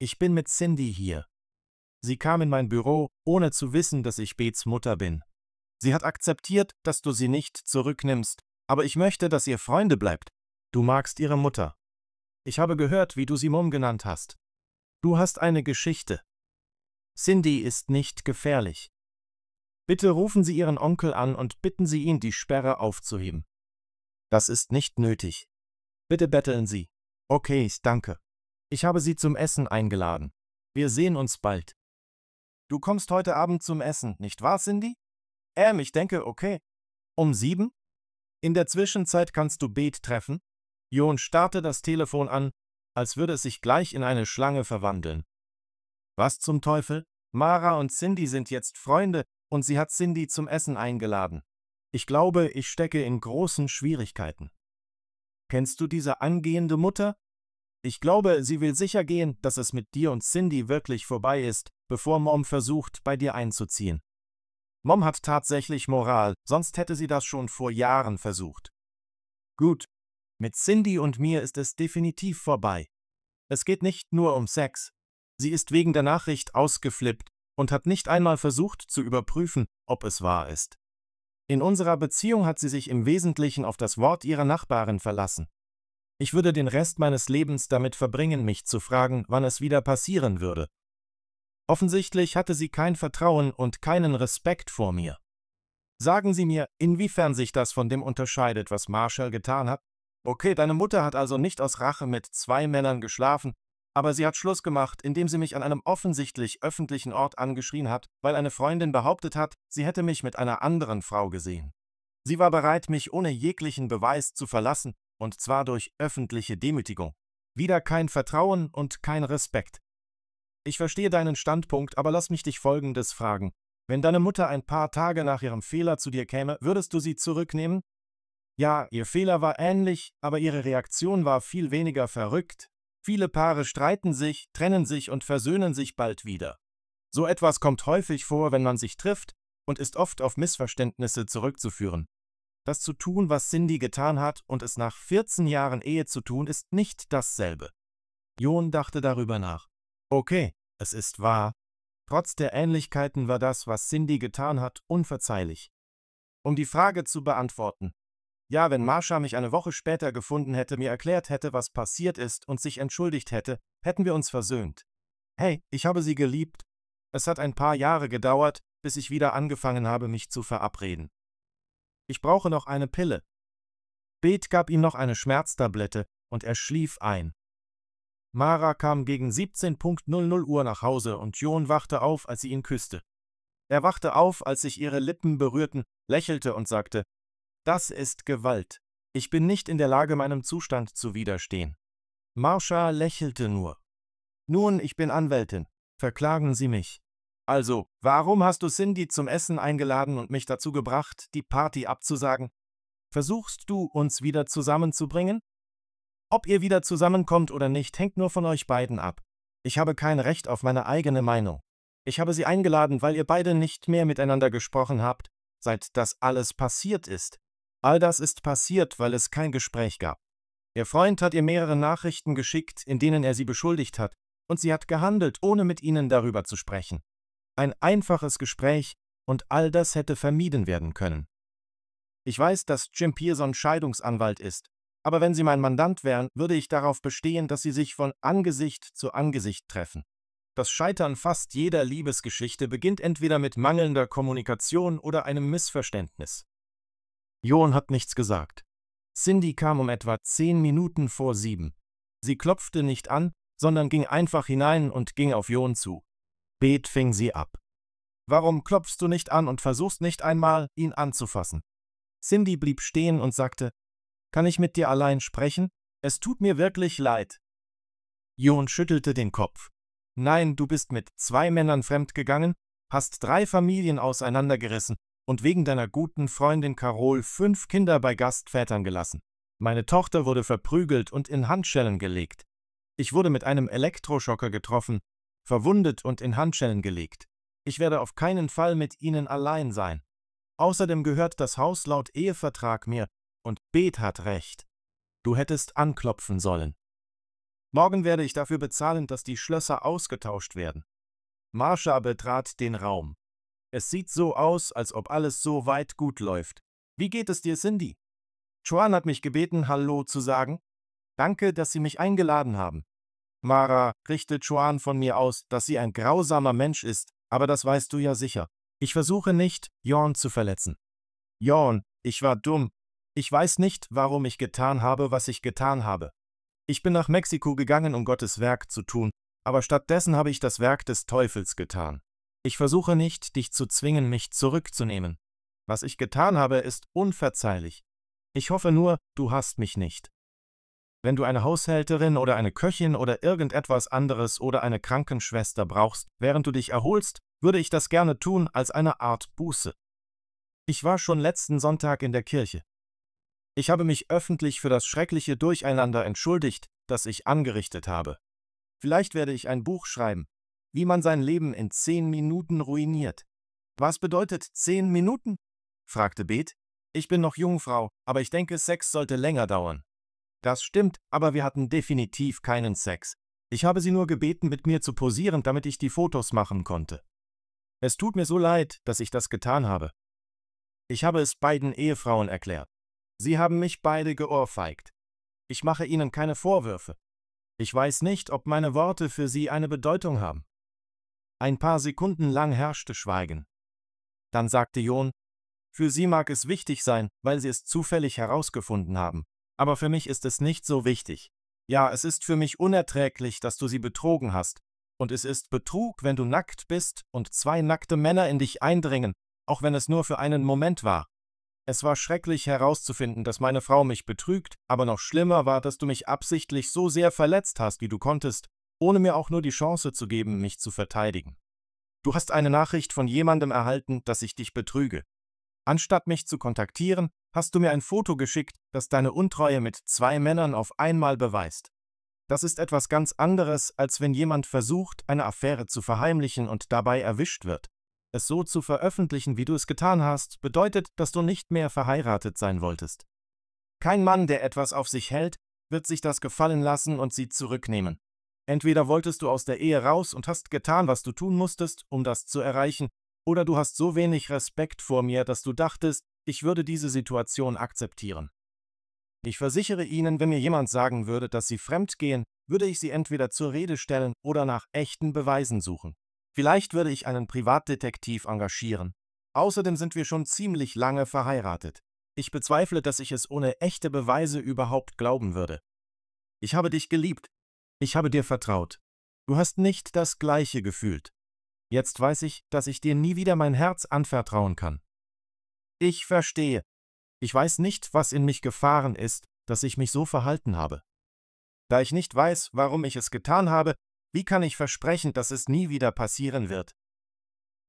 Ich bin mit Cindy hier. Sie kam in mein Büro, ohne zu wissen, dass ich Bets Mutter bin. Sie hat akzeptiert, dass du sie nicht zurücknimmst, aber ich möchte, dass ihr Freunde bleibt. Du magst ihre Mutter. Ich habe gehört, wie du sie Mum genannt hast. Du hast eine Geschichte. Cindy ist nicht gefährlich. Bitte rufen Sie Ihren Onkel an und bitten Sie ihn, die Sperre aufzuheben. Das ist nicht nötig. Bitte betteln Sie. Okay, danke. Ich habe Sie zum Essen eingeladen. Wir sehen uns bald. Du kommst heute Abend zum Essen, nicht wahr, Cindy? Ähm, ich denke, okay. Um sieben? In der Zwischenzeit kannst du Beth treffen? Jon starrte das Telefon an, als würde es sich gleich in eine Schlange verwandeln. Was zum Teufel? Mara und Cindy sind jetzt Freunde und sie hat Cindy zum Essen eingeladen. Ich glaube, ich stecke in großen Schwierigkeiten. Kennst du diese angehende Mutter? Ich glaube, sie will sicher gehen, dass es mit dir und Cindy wirklich vorbei ist, bevor Mom versucht, bei dir einzuziehen. Mom hat tatsächlich Moral, sonst hätte sie das schon vor Jahren versucht. Gut. Mit Cindy und mir ist es definitiv vorbei. Es geht nicht nur um Sex. Sie ist wegen der Nachricht ausgeflippt und hat nicht einmal versucht zu überprüfen, ob es wahr ist. In unserer Beziehung hat sie sich im Wesentlichen auf das Wort ihrer Nachbarin verlassen. Ich würde den Rest meines Lebens damit verbringen, mich zu fragen, wann es wieder passieren würde. Offensichtlich hatte sie kein Vertrauen und keinen Respekt vor mir. Sagen Sie mir, inwiefern sich das von dem unterscheidet, was Marshall getan hat? Okay, deine Mutter hat also nicht aus Rache mit zwei Männern geschlafen, aber sie hat Schluss gemacht, indem sie mich an einem offensichtlich öffentlichen Ort angeschrien hat, weil eine Freundin behauptet hat, sie hätte mich mit einer anderen Frau gesehen. Sie war bereit, mich ohne jeglichen Beweis zu verlassen, und zwar durch öffentliche Demütigung. Wieder kein Vertrauen und kein Respekt. Ich verstehe deinen Standpunkt, aber lass mich dich Folgendes fragen. Wenn deine Mutter ein paar Tage nach ihrem Fehler zu dir käme, würdest du sie zurücknehmen? Ja, ihr Fehler war ähnlich, aber ihre Reaktion war viel weniger verrückt. Viele Paare streiten sich, trennen sich und versöhnen sich bald wieder. So etwas kommt häufig vor, wenn man sich trifft, und ist oft auf Missverständnisse zurückzuführen. Das zu tun, was Cindy getan hat und es nach 14 Jahren Ehe zu tun, ist nicht dasselbe. John dachte darüber nach. Okay, es ist wahr. Trotz der Ähnlichkeiten war das, was Cindy getan hat, unverzeihlich. Um die Frage zu beantworten. Ja, wenn Marsha mich eine Woche später gefunden hätte, mir erklärt hätte, was passiert ist und sich entschuldigt hätte, hätten wir uns versöhnt. Hey, ich habe sie geliebt. Es hat ein paar Jahre gedauert, bis ich wieder angefangen habe, mich zu verabreden. Ich brauche noch eine Pille. Beth gab ihm noch eine Schmerztablette, und er schlief ein. Mara kam gegen 17.00 Uhr nach Hause und John wachte auf, als sie ihn küsste. Er wachte auf, als sich ihre Lippen berührten, lächelte und sagte, »Das ist Gewalt. Ich bin nicht in der Lage, meinem Zustand zu widerstehen.« Marsha lächelte nur. »Nun, ich bin Anwältin. Verklagen Sie mich.« »Also, warum hast du Cindy zum Essen eingeladen und mich dazu gebracht, die Party abzusagen? Versuchst du, uns wieder zusammenzubringen?« ob ihr wieder zusammenkommt oder nicht, hängt nur von euch beiden ab. Ich habe kein Recht auf meine eigene Meinung. Ich habe sie eingeladen, weil ihr beide nicht mehr miteinander gesprochen habt, seit das alles passiert ist. All das ist passiert, weil es kein Gespräch gab. Ihr Freund hat ihr mehrere Nachrichten geschickt, in denen er sie beschuldigt hat, und sie hat gehandelt, ohne mit ihnen darüber zu sprechen. Ein einfaches Gespräch, und all das hätte vermieden werden können. Ich weiß, dass Jim Pearson Scheidungsanwalt ist, aber wenn Sie mein Mandant wären, würde ich darauf bestehen, dass Sie sich von Angesicht zu Angesicht treffen. Das Scheitern fast jeder Liebesgeschichte beginnt entweder mit mangelnder Kommunikation oder einem Missverständnis. John hat nichts gesagt. Cindy kam um etwa zehn Minuten vor sieben. Sie klopfte nicht an, sondern ging einfach hinein und ging auf John zu. Bet fing sie ab. Warum klopfst du nicht an und versuchst nicht einmal, ihn anzufassen? Cindy blieb stehen und sagte, kann ich mit dir allein sprechen? Es tut mir wirklich leid. Jon schüttelte den Kopf. Nein, du bist mit zwei Männern fremdgegangen, hast drei Familien auseinandergerissen und wegen deiner guten Freundin Carol fünf Kinder bei Gastvätern gelassen. Meine Tochter wurde verprügelt und in Handschellen gelegt. Ich wurde mit einem Elektroschocker getroffen, verwundet und in Handschellen gelegt. Ich werde auf keinen Fall mit ihnen allein sein. Außerdem gehört das Haus laut Ehevertrag mir, und Bet hat recht. Du hättest anklopfen sollen. Morgen werde ich dafür bezahlen, dass die Schlösser ausgetauscht werden. Marsha betrat den Raum. Es sieht so aus, als ob alles so weit gut läuft. Wie geht es dir, Cindy? Chuan hat mich gebeten, Hallo zu sagen. Danke, dass Sie mich eingeladen haben. Mara, richtet Chuan von mir aus, dass sie ein grausamer Mensch ist, aber das weißt du ja sicher. Ich versuche nicht, Jorn zu verletzen. Jorn, ich war dumm, ich weiß nicht, warum ich getan habe, was ich getan habe. Ich bin nach Mexiko gegangen, um Gottes Werk zu tun, aber stattdessen habe ich das Werk des Teufels getan. Ich versuche nicht, dich zu zwingen, mich zurückzunehmen. Was ich getan habe, ist unverzeihlich. Ich hoffe nur, du hast mich nicht. Wenn du eine Haushälterin oder eine Köchin oder irgendetwas anderes oder eine Krankenschwester brauchst, während du dich erholst, würde ich das gerne tun als eine Art Buße. Ich war schon letzten Sonntag in der Kirche. Ich habe mich öffentlich für das schreckliche Durcheinander entschuldigt, das ich angerichtet habe. Vielleicht werde ich ein Buch schreiben, wie man sein Leben in zehn Minuten ruiniert. Was bedeutet zehn Minuten? fragte Beth. Ich bin noch Jungfrau, aber ich denke, Sex sollte länger dauern. Das stimmt, aber wir hatten definitiv keinen Sex. Ich habe sie nur gebeten, mit mir zu posieren, damit ich die Fotos machen konnte. Es tut mir so leid, dass ich das getan habe. Ich habe es beiden Ehefrauen erklärt. Sie haben mich beide geohrfeigt. Ich mache Ihnen keine Vorwürfe. Ich weiß nicht, ob meine Worte für Sie eine Bedeutung haben. Ein paar Sekunden lang herrschte Schweigen. Dann sagte John, für Sie mag es wichtig sein, weil Sie es zufällig herausgefunden haben, aber für mich ist es nicht so wichtig. Ja, es ist für mich unerträglich, dass du sie betrogen hast, und es ist Betrug, wenn du nackt bist und zwei nackte Männer in dich eindringen, auch wenn es nur für einen Moment war. Es war schrecklich herauszufinden, dass meine Frau mich betrügt, aber noch schlimmer war, dass du mich absichtlich so sehr verletzt hast, wie du konntest, ohne mir auch nur die Chance zu geben, mich zu verteidigen. Du hast eine Nachricht von jemandem erhalten, dass ich dich betrüge. Anstatt mich zu kontaktieren, hast du mir ein Foto geschickt, das deine Untreue mit zwei Männern auf einmal beweist. Das ist etwas ganz anderes, als wenn jemand versucht, eine Affäre zu verheimlichen und dabei erwischt wird. Es so zu veröffentlichen, wie du es getan hast, bedeutet, dass du nicht mehr verheiratet sein wolltest. Kein Mann, der etwas auf sich hält, wird sich das gefallen lassen und sie zurücknehmen. Entweder wolltest du aus der Ehe raus und hast getan, was du tun musstest, um das zu erreichen, oder du hast so wenig Respekt vor mir, dass du dachtest, ich würde diese Situation akzeptieren. Ich versichere Ihnen, wenn mir jemand sagen würde, dass Sie fremd gehen, würde ich Sie entweder zur Rede stellen oder nach echten Beweisen suchen. Vielleicht würde ich einen Privatdetektiv engagieren. Außerdem sind wir schon ziemlich lange verheiratet. Ich bezweifle, dass ich es ohne echte Beweise überhaupt glauben würde. Ich habe dich geliebt. Ich habe dir vertraut. Du hast nicht das Gleiche gefühlt. Jetzt weiß ich, dass ich dir nie wieder mein Herz anvertrauen kann. Ich verstehe. Ich weiß nicht, was in mich gefahren ist, dass ich mich so verhalten habe. Da ich nicht weiß, warum ich es getan habe, wie kann ich versprechen, dass es nie wieder passieren wird?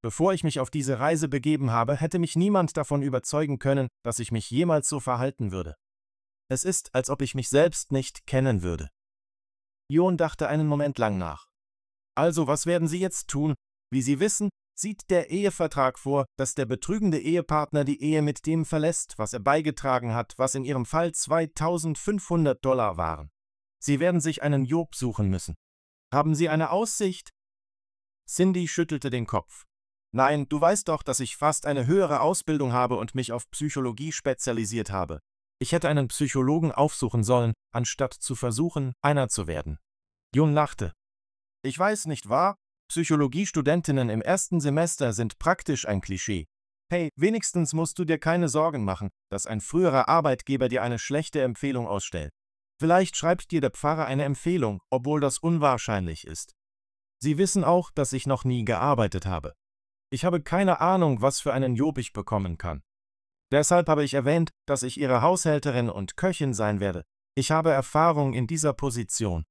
Bevor ich mich auf diese Reise begeben habe, hätte mich niemand davon überzeugen können, dass ich mich jemals so verhalten würde. Es ist, als ob ich mich selbst nicht kennen würde. Jon dachte einen Moment lang nach. Also, was werden Sie jetzt tun? Wie Sie wissen, sieht der Ehevertrag vor, dass der betrügende Ehepartner die Ehe mit dem verlässt, was er beigetragen hat, was in Ihrem Fall 2500 Dollar waren. Sie werden sich einen Job suchen müssen. Haben Sie eine Aussicht? Cindy schüttelte den Kopf. Nein, du weißt doch, dass ich fast eine höhere Ausbildung habe und mich auf Psychologie spezialisiert habe. Ich hätte einen Psychologen aufsuchen sollen, anstatt zu versuchen, einer zu werden. Jun lachte. Ich weiß nicht wahr, Psychologiestudentinnen im ersten Semester sind praktisch ein Klischee. Hey, wenigstens musst du dir keine Sorgen machen, dass ein früherer Arbeitgeber dir eine schlechte Empfehlung ausstellt. Vielleicht schreibt dir der Pfarrer eine Empfehlung, obwohl das unwahrscheinlich ist. Sie wissen auch, dass ich noch nie gearbeitet habe. Ich habe keine Ahnung, was für einen Job ich bekommen kann. Deshalb habe ich erwähnt, dass ich ihre Haushälterin und Köchin sein werde. Ich habe Erfahrung in dieser Position.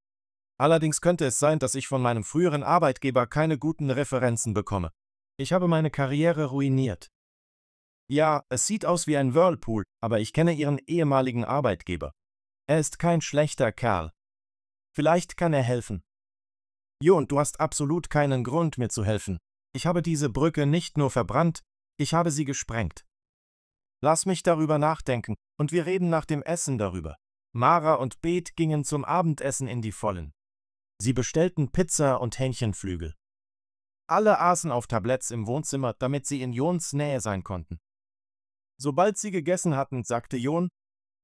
Allerdings könnte es sein, dass ich von meinem früheren Arbeitgeber keine guten Referenzen bekomme. Ich habe meine Karriere ruiniert. Ja, es sieht aus wie ein Whirlpool, aber ich kenne Ihren ehemaligen Arbeitgeber. Er ist kein schlechter Kerl. Vielleicht kann er helfen. Jon, du hast absolut keinen Grund, mir zu helfen. Ich habe diese Brücke nicht nur verbrannt, ich habe sie gesprengt. Lass mich darüber nachdenken, und wir reden nach dem Essen darüber. Mara und Beth gingen zum Abendessen in die Vollen. Sie bestellten Pizza und Hähnchenflügel. Alle aßen auf Tabletts im Wohnzimmer, damit sie in Jons Nähe sein konnten. Sobald sie gegessen hatten, sagte Jon,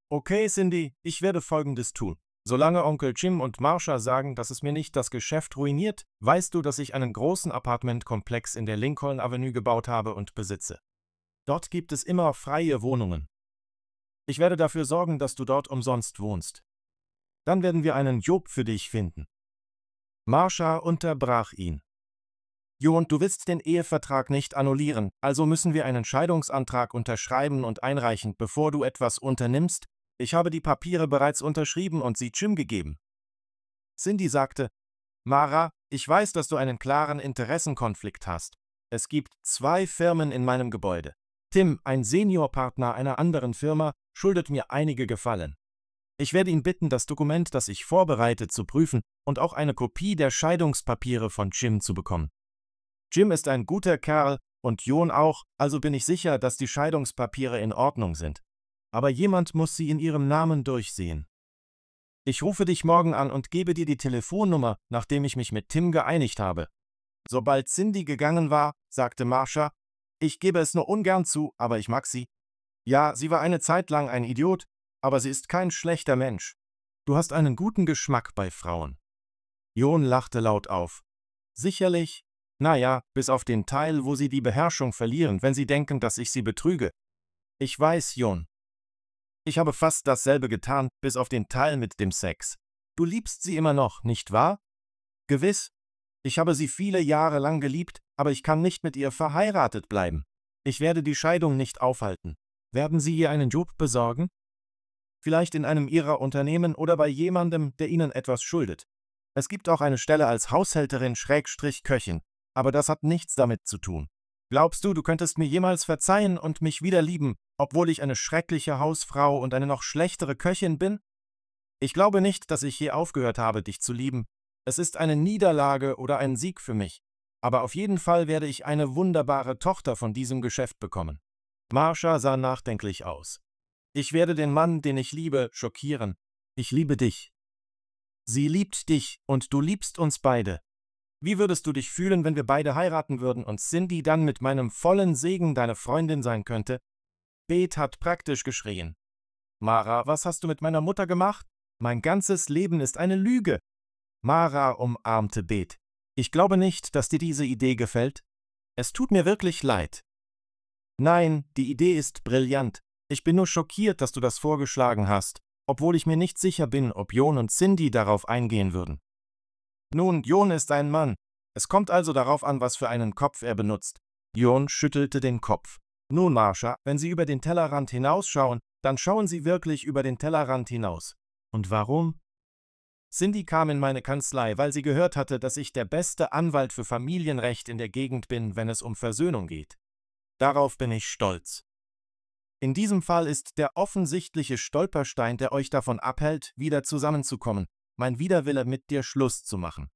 Okay, Cindy, ich werde Folgendes tun. Solange Onkel Jim und Marsha sagen, dass es mir nicht das Geschäft ruiniert, weißt du, dass ich einen großen Apartmentkomplex in der Lincoln Avenue gebaut habe und besitze. Dort gibt es immer freie Wohnungen. Ich werde dafür sorgen, dass du dort umsonst wohnst. Dann werden wir einen Job für dich finden. Marsha unterbrach ihn. Jo, und du willst den Ehevertrag nicht annullieren, also müssen wir einen Scheidungsantrag unterschreiben und einreichen, bevor du etwas unternimmst, ich habe die Papiere bereits unterschrieben und sie Jim gegeben. Cindy sagte, Mara, ich weiß, dass du einen klaren Interessenkonflikt hast. Es gibt zwei Firmen in meinem Gebäude. Tim, ein Seniorpartner einer anderen Firma, schuldet mir einige Gefallen. Ich werde ihn bitten, das Dokument, das ich vorbereite, zu prüfen und auch eine Kopie der Scheidungspapiere von Jim zu bekommen. Jim ist ein guter Kerl und John auch, also bin ich sicher, dass die Scheidungspapiere in Ordnung sind aber jemand muss sie in ihrem Namen durchsehen. Ich rufe dich morgen an und gebe dir die Telefonnummer, nachdem ich mich mit Tim geeinigt habe. Sobald Cindy gegangen war, sagte Marsha, ich gebe es nur ungern zu, aber ich mag sie. Ja, sie war eine Zeit lang ein Idiot, aber sie ist kein schlechter Mensch. Du hast einen guten Geschmack bei Frauen. Jon lachte laut auf. Sicherlich, naja, bis auf den Teil, wo sie die Beherrschung verlieren, wenn sie denken, dass ich sie betrüge. Ich weiß, Jon. Ich habe fast dasselbe getan, bis auf den Teil mit dem Sex. Du liebst sie immer noch, nicht wahr? Gewiss. Ich habe sie viele Jahre lang geliebt, aber ich kann nicht mit ihr verheiratet bleiben. Ich werde die Scheidung nicht aufhalten. Werden Sie ihr einen Job besorgen? Vielleicht in einem Ihrer Unternehmen oder bei jemandem, der Ihnen etwas schuldet. Es gibt auch eine Stelle als Haushälterin-Köchin, aber das hat nichts damit zu tun. Glaubst du, du könntest mir jemals verzeihen und mich wieder lieben, obwohl ich eine schreckliche Hausfrau und eine noch schlechtere Köchin bin? Ich glaube nicht, dass ich je aufgehört habe, dich zu lieben. Es ist eine Niederlage oder ein Sieg für mich, aber auf jeden Fall werde ich eine wunderbare Tochter von diesem Geschäft bekommen. Marsha sah nachdenklich aus. Ich werde den Mann, den ich liebe, schockieren. Ich liebe dich. Sie liebt dich und du liebst uns beide. Wie würdest du dich fühlen, wenn wir beide heiraten würden und Cindy dann mit meinem vollen Segen deine Freundin sein könnte, Bet hat praktisch geschrien. Mara, was hast du mit meiner Mutter gemacht? Mein ganzes Leben ist eine Lüge. Mara umarmte Bet. Ich glaube nicht, dass dir diese Idee gefällt. Es tut mir wirklich leid. Nein, die Idee ist brillant. Ich bin nur schockiert, dass du das vorgeschlagen hast, obwohl ich mir nicht sicher bin, ob Jon und Cindy darauf eingehen würden. Nun, Jon ist ein Mann. Es kommt also darauf an, was für einen Kopf er benutzt. Jon schüttelte den Kopf. Nun, Marsha, wenn Sie über den Tellerrand hinausschauen, dann schauen Sie wirklich über den Tellerrand hinaus. Und warum? Cindy kam in meine Kanzlei, weil sie gehört hatte, dass ich der beste Anwalt für Familienrecht in der Gegend bin, wenn es um Versöhnung geht. Darauf bin ich stolz. In diesem Fall ist der offensichtliche Stolperstein, der euch davon abhält, wieder zusammenzukommen, mein Widerwille mit dir Schluss zu machen.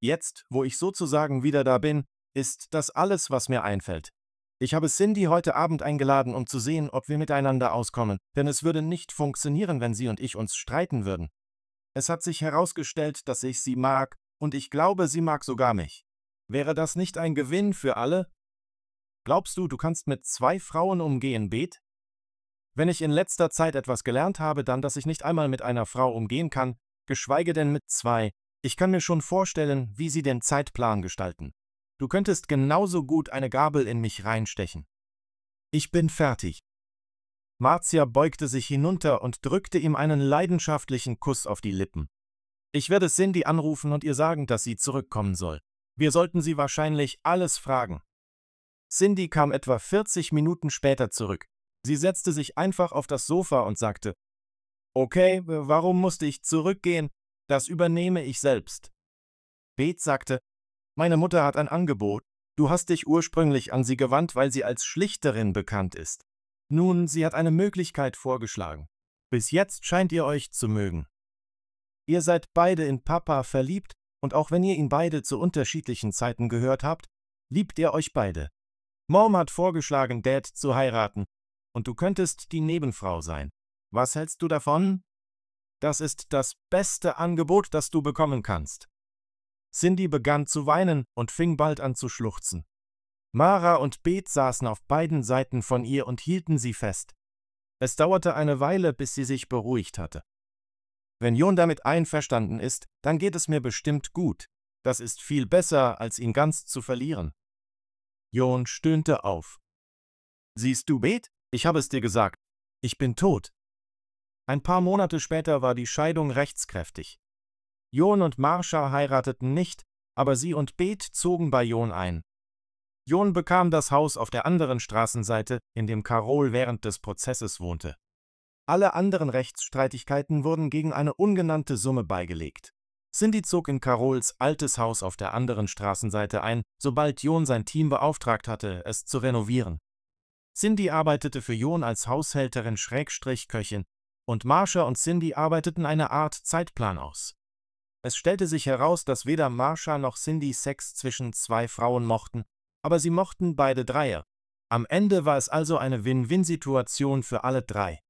Jetzt, wo ich sozusagen wieder da bin, ist das alles, was mir einfällt. Ich habe Cindy heute Abend eingeladen, um zu sehen, ob wir miteinander auskommen, denn es würde nicht funktionieren, wenn sie und ich uns streiten würden. Es hat sich herausgestellt, dass ich sie mag, und ich glaube, sie mag sogar mich. Wäre das nicht ein Gewinn für alle? Glaubst du, du kannst mit zwei Frauen umgehen, Bet? Wenn ich in letzter Zeit etwas gelernt habe, dann, dass ich nicht einmal mit einer Frau umgehen kann, geschweige denn mit zwei, ich kann mir schon vorstellen, wie sie den Zeitplan gestalten. Du könntest genauso gut eine Gabel in mich reinstechen. Ich bin fertig. Marcia beugte sich hinunter und drückte ihm einen leidenschaftlichen Kuss auf die Lippen. Ich werde Cindy anrufen und ihr sagen, dass sie zurückkommen soll. Wir sollten sie wahrscheinlich alles fragen. Cindy kam etwa 40 Minuten später zurück. Sie setzte sich einfach auf das Sofa und sagte, Okay, warum musste ich zurückgehen? Das übernehme ich selbst. Beth sagte, meine Mutter hat ein Angebot. Du hast dich ursprünglich an sie gewandt, weil sie als Schlichterin bekannt ist. Nun, sie hat eine Möglichkeit vorgeschlagen. Bis jetzt scheint ihr euch zu mögen. Ihr seid beide in Papa verliebt, und auch wenn ihr ihn beide zu unterschiedlichen Zeiten gehört habt, liebt ihr euch beide. Mom hat vorgeschlagen, Dad zu heiraten, und du könntest die Nebenfrau sein. Was hältst du davon? Das ist das beste Angebot, das du bekommen kannst. Cindy begann zu weinen und fing bald an zu schluchzen. Mara und Beth saßen auf beiden Seiten von ihr und hielten sie fest. Es dauerte eine Weile, bis sie sich beruhigt hatte. Wenn Jon damit einverstanden ist, dann geht es mir bestimmt gut. Das ist viel besser, als ihn ganz zu verlieren. Jon stöhnte auf. Siehst du, Beth? Ich habe es dir gesagt. Ich bin tot. Ein paar Monate später war die Scheidung rechtskräftig. Jon und Marsha heirateten nicht, aber sie und Beth zogen bei Jon ein. Jon bekam das Haus auf der anderen Straßenseite, in dem Carol während des Prozesses wohnte. Alle anderen Rechtsstreitigkeiten wurden gegen eine ungenannte Summe beigelegt. Cindy zog in Carols altes Haus auf der anderen Straßenseite ein, sobald Jon sein Team beauftragt hatte, es zu renovieren. Cindy arbeitete für Jon als Haushälterin-Köchin und Marsha und Cindy arbeiteten eine Art Zeitplan aus. Es stellte sich heraus, dass weder Marsha noch Cindy Sex zwischen zwei Frauen mochten, aber sie mochten beide Dreier. Am Ende war es also eine Win-Win-Situation für alle drei.